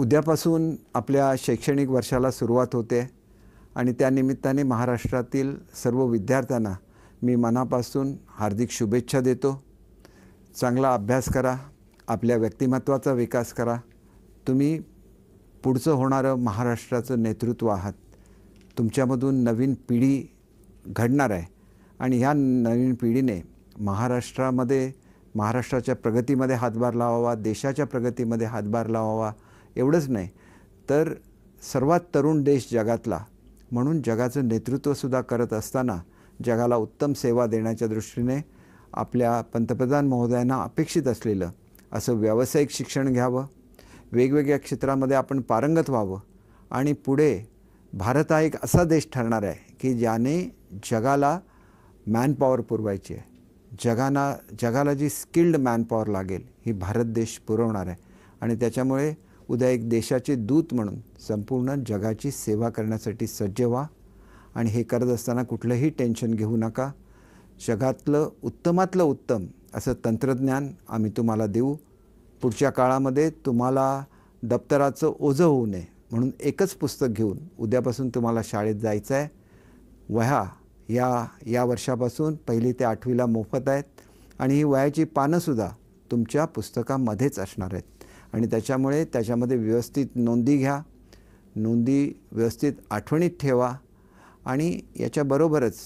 उद्यापासून आपल्या शैक्षणिक वर्षाला सुरुवात होते आणि त्यानिमित्ताने महाराष्ट्रातील सर्व विद्यार्थ्यांना मी मनापासून हार्दिक शुभेच्छा देतो चांगला अभ्यास करा आपल्या व्यक्तिमत्वाचा विकास करा तुम्ही पुढचं होणारं महाराष्ट्राचं नेतृत्व आहात तुमच्यामधून नवीन पिढी घडणार आहे आणि ह्या नवीन पिढीने महाराष्ट्रामध्ये महाराष्ट्राच्या प्रगतीमध्ये हातभार लावावा देशाच्या प्रगतीमध्ये हातभार लावावा एवढंच नाही तर सर्वात तरुण देश जगातला म्हणून जगाचं नेतृत्वसुद्धा करत असताना जगाला उत्तम सेवा देण्याच्या दृष्टीने आपल्या पंतप्रधान महोदयांना अपेक्षित असलेलं असं व्यावसायिक शिक्षण घ्यावं वेगवेगळ्या क्षेत्रामध्ये आपण पारंगत व्हावं आणि पुढे भारत हा एक असा देश ठरणार आहे की ज्याने जगाला मॅनपॉवर पुरवायची आहे जगाना जगाला जी स्किल्ड मॅनपॉवर लागेल ही भारत देश पुरवणार आहे आणि त्याच्यामुळे उद्या एक देशाचे दूत म्हणून संपूर्ण जगाची सेवा करण्यासाठी सज्ज व्हा आणि हे करत असताना कुठलंही टेन्शन घेऊ नका जगातलं उत्तमातलं उत्तम असं तंत्रज्ञान आम्ही तुम्हाला देऊ पुढच्या काळामध्ये तुम्हाला दप्तराचं ओझं होऊ नये म्हणून एकच पुस्तक घेऊन उद्यापासून तुम्हाला शाळेत जायचं आहे वह्या या या वर्षापासून पहिली ते आठवीला मोफत आहेत आणि ही वयाची पानंसुद्धा तुमच्या पुस्तकामध्येच असणार आहेत आणि त्याच्यामुळे त्याच्यामध्ये व्यवस्थित नोंदी घ्या नोंदी व्यवस्थित आठवणीत ठेवा आणि याच्याबरोबरच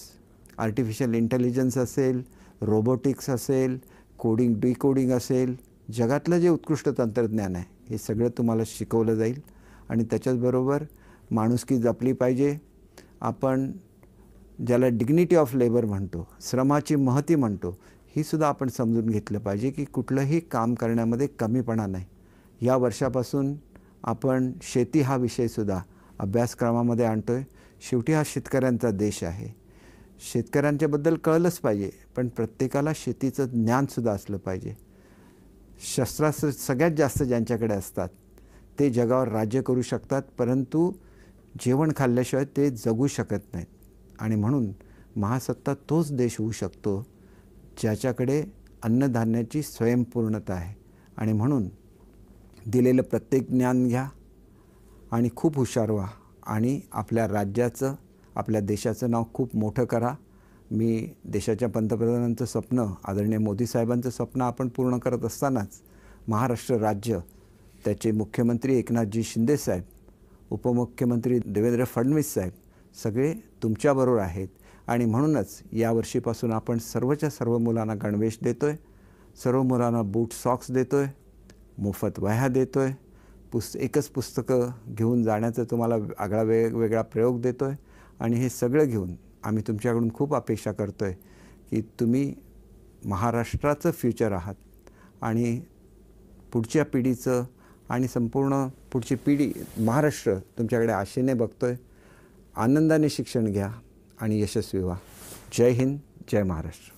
आर्टिफिशियल इंटेलिजन्स असेल रोबोटिक्स असेल कोडिंग डिकोडिंग असेल जगातलं जे उत्कृष्ट तंत्रज्ञान आहे हे सगळं तुम्हाला शिकवलं जाईल आणि त्याच्याचबरोबर माणुसकी जपली पाहिजे आपण ज्याला डिग्निटी ऑफ लेबर म्हणतो श्रमाची महती म्हणतो ही सुद्धा आपण समजून घेतलं पाहिजे की कुठलंही काम करण्यामध्ये कमीपणा नाही या वर्षापासून आपण शेती हा विषयसुद्धा अभ्यासक्रमामध्ये आणतो आहे शेवटी हा शेतकऱ्यांचा देश आहे शेतकऱ्यांच्याबद्दल कळलंच पाहिजे पण प्रत्येकाला शेतीचं ज्ञानसुद्धा असलं पाहिजे शस्त्रास्त्र सगळ्यात जास्त ज्यांच्याकडे असतात ते जगावर राज्य करू शकतात परंतु जेवण खाल्ल्याशिवाय ते जगू शकत नाहीत आणि म्हणून महासत्ता तोच देश होऊ शकतो ज्याच्याकडे अन्नधान्याची स्वयंपूर्णता आहे आणि म्हणून दिलेलं प्रत्येक ज्ञान घ्या आणि खूप हुशार व्हा आणि आपल्या राज्याचं आपल्या देशाचं नाव खूप मोठं करा मी देशाच्या पंतप्रधानांचं स्वप्न आदरणीय मोदी साहेबांचं स्वप्न आपण पूर्ण करत असतानाच महाराष्ट्र राज्य त्याचे मुख्यमंत्री एकनाथजी शिंदेसाहेब उपमुख्यमंत्री देवेंद्र फडणवीस साहेब सगळे तुमच्याबरोबर आहेत आणि म्हणूनच यावर्षीपासून आपण सर्वच्या सर्व मुलांना गणवेश देतो आहे सर्व मुलांना बूट सॉक्स देतो आहे मोफत वह्या देतो आहे पुस् एकच पुस्तकं घेऊन जाण्याचा तुम्हाला आगळा वेगवेगळा प्रयोग देतो आहे आणि हे सगळं घेऊन आम्ही तुमच्याकडून खूप अपेक्षा करतो आहे की तुम्ही महाराष्ट्राचं फ्युचर आहात आणि पुढच्या पिढीचं आणि संपूर्ण पुढची पिढी महाराष्ट्र तुमच्याकडे आशेने बघतो आहे आनंदाने शिक्षण घ्या आणि यशस्वी व्हा जय हिंद जय महाराष्ट्र